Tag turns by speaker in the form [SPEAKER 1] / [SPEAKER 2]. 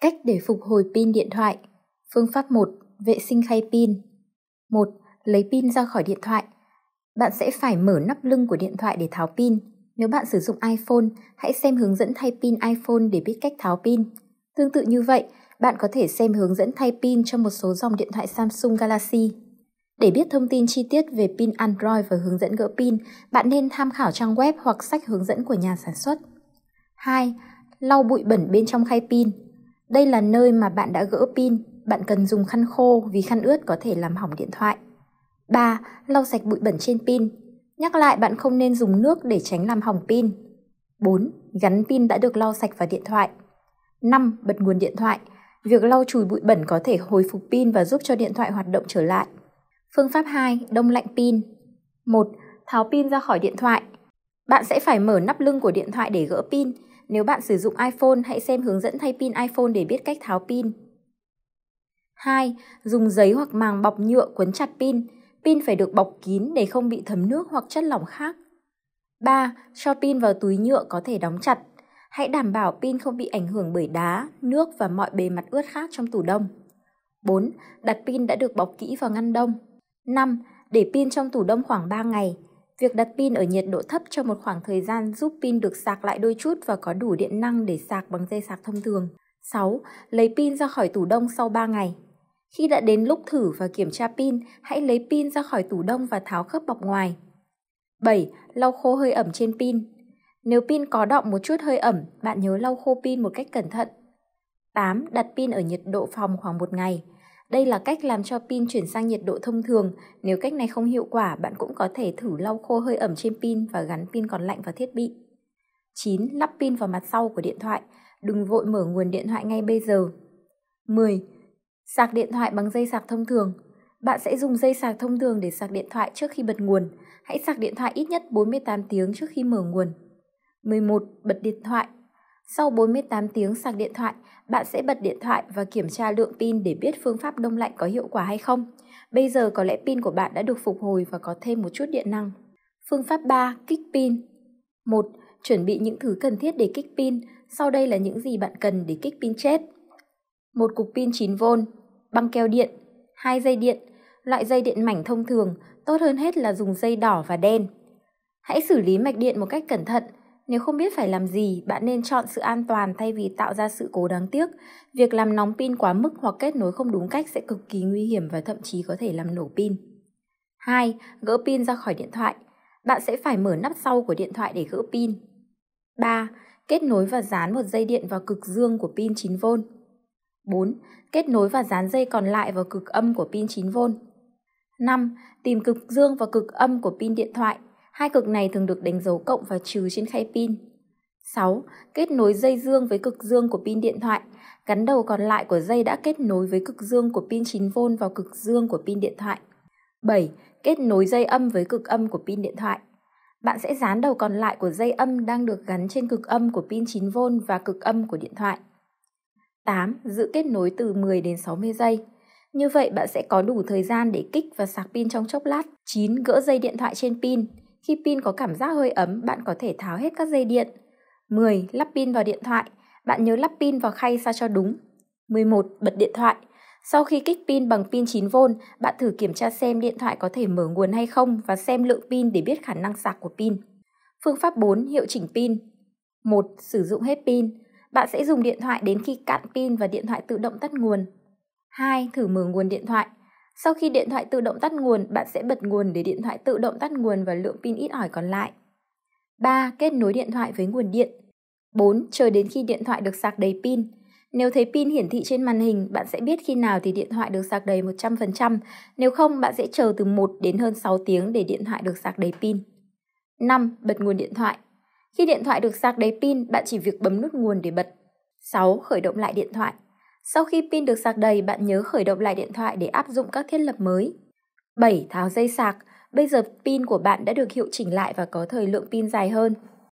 [SPEAKER 1] Cách để phục hồi pin điện thoại. Phương pháp 1. Vệ sinh khay pin. 1. Lấy pin ra khỏi điện thoại. Bạn sẽ phải mở nắp lưng của điện thoại để tháo pin. Nếu bạn sử dụng iPhone, hãy xem hướng dẫn thay pin iPhone để biết cách tháo pin. Tương tự như vậy, bạn có thể xem hướng dẫn thay pin cho một số dòng điện thoại Samsung Galaxy. Để biết thông tin chi tiết về pin Android và hướng dẫn gỡ pin, bạn nên tham khảo trang web hoặc sách hướng dẫn của nhà sản xuất. 2. Lau bụi bẩn bên trong khay pin. Đây là nơi mà bạn đã gỡ pin, bạn cần dùng khăn khô vì khăn ướt có thể làm hỏng điện thoại. 3. Lau sạch bụi bẩn trên pin. Nhắc lại bạn không nên dùng nước để tránh làm hỏng pin. 4. Gắn pin đã được lau sạch vào điện thoại. 5. Bật nguồn điện thoại. Việc lau chùi bụi bẩn có thể hồi phục pin và giúp cho điện thoại hoạt động trở lại. Phương pháp 2. Đông lạnh pin. 1. Tháo pin ra khỏi điện thoại. Bạn sẽ phải mở nắp lưng của điện thoại để gỡ pin, nếu bạn sử dụng iPhone, hãy xem hướng dẫn thay pin iPhone để biết cách tháo pin. 2. Dùng giấy hoặc màng bọc nhựa quấn chặt pin. Pin phải được bọc kín để không bị thấm nước hoặc chất lỏng khác. 3. Cho pin vào túi nhựa có thể đóng chặt. Hãy đảm bảo pin không bị ảnh hưởng bởi đá, nước và mọi bề mặt ướt khác trong tủ đông. 4. Đặt pin đã được bọc kỹ vào ngăn đông. 5. Để pin trong tủ đông khoảng 3 ngày, Việc đặt pin ở nhiệt độ thấp trong một khoảng thời gian giúp pin được sạc lại đôi chút và có đủ điện năng để sạc bằng dây sạc thông thường. 6. Lấy pin ra khỏi tủ đông sau 3 ngày. Khi đã đến lúc thử và kiểm tra pin, hãy lấy pin ra khỏi tủ đông và tháo khớp bọc ngoài. 7. Lau khô hơi ẩm trên pin. Nếu pin có đọng một chút hơi ẩm, bạn nhớ lau khô pin một cách cẩn thận. 8. Đặt pin ở nhiệt độ phòng khoảng một ngày. Đây là cách làm cho pin chuyển sang nhiệt độ thông thường. Nếu cách này không hiệu quả, bạn cũng có thể thử lau khô hơi ẩm trên pin và gắn pin còn lạnh vào thiết bị. 9. Lắp pin vào mặt sau của điện thoại. Đừng vội mở nguồn điện thoại ngay bây giờ. 10. Sạc điện thoại bằng dây sạc thông thường. Bạn sẽ dùng dây sạc thông thường để sạc điện thoại trước khi bật nguồn. Hãy sạc điện thoại ít nhất 48 tiếng trước khi mở nguồn. 11. Bật điện thoại sau 48 tiếng sạc điện thoại, bạn sẽ bật điện thoại và kiểm tra lượng pin để biết phương pháp đông lạnh có hiệu quả hay không. Bây giờ có lẽ pin của bạn đã được phục hồi và có thêm một chút điện năng. Phương pháp 3. Kích pin 1. Chuẩn bị những thứ cần thiết để kích pin. Sau đây là những gì bạn cần để kích pin chết. một cục pin 9V, băng keo điện, hai dây điện, loại dây điện mảnh thông thường, tốt hơn hết là dùng dây đỏ và đen. Hãy xử lý mạch điện một cách cẩn thận – nếu không biết phải làm gì, bạn nên chọn sự an toàn thay vì tạo ra sự cố đáng tiếc. Việc làm nóng pin quá mức hoặc kết nối không đúng cách sẽ cực kỳ nguy hiểm và thậm chí có thể làm nổ pin. 2. Gỡ pin ra khỏi điện thoại. Bạn sẽ phải mở nắp sau của điện thoại để gỡ pin. 3. Kết nối và dán một dây điện vào cực dương của pin 9V. 4. Kết nối và dán dây còn lại vào cực âm của pin 9V. 5. Tìm cực dương và cực âm của pin điện thoại Hai cực này thường được đánh dấu cộng và trừ trên khay pin. 6. Kết nối dây dương với cực dương của pin điện thoại. Gắn đầu còn lại của dây đã kết nối với cực dương của pin 9V vào cực dương của pin điện thoại. 7. Kết nối dây âm với cực âm của pin điện thoại. Bạn sẽ dán đầu còn lại của dây âm đang được gắn trên cực âm của pin 9V và cực âm của điện thoại. 8. Giữ kết nối từ 10 đến 60 giây. Như vậy bạn sẽ có đủ thời gian để kích và sạc pin trong chốc lát. 9. Gỡ dây điện thoại trên pin. Khi pin có cảm giác hơi ấm, bạn có thể tháo hết các dây điện. 10. Lắp pin vào điện thoại. Bạn nhớ lắp pin vào khay sao cho đúng. 11. Bật điện thoại. Sau khi kích pin bằng pin 9V, bạn thử kiểm tra xem điện thoại có thể mở nguồn hay không và xem lượng pin để biết khả năng sạc của pin. Phương pháp 4. Hiệu chỉnh pin 1. Sử dụng hết pin. Bạn sẽ dùng điện thoại đến khi cạn pin và điện thoại tự động tắt nguồn. 2. Thử mở nguồn điện thoại. Sau khi điện thoại tự động tắt nguồn, bạn sẽ bật nguồn để điện thoại tự động tắt nguồn và lượng pin ít ỏi còn lại. 3. Kết nối điện thoại với nguồn điện. 4. Chờ đến khi điện thoại được sạc đầy pin. Nếu thấy pin hiển thị trên màn hình, bạn sẽ biết khi nào thì điện thoại được sạc đầy 100%, nếu không bạn sẽ chờ từ 1 đến hơn 6 tiếng để điện thoại được sạc đầy pin. 5. Bật nguồn điện thoại. Khi điện thoại được sạc đầy pin, bạn chỉ việc bấm nút nguồn để bật. 6. Khởi động lại điện thoại. Sau khi pin được sạc đầy, bạn nhớ khởi động lại điện thoại để áp dụng các thiết lập mới. 7. Tháo dây sạc. Bây giờ pin của bạn đã được hiệu chỉnh lại và có thời lượng pin dài hơn.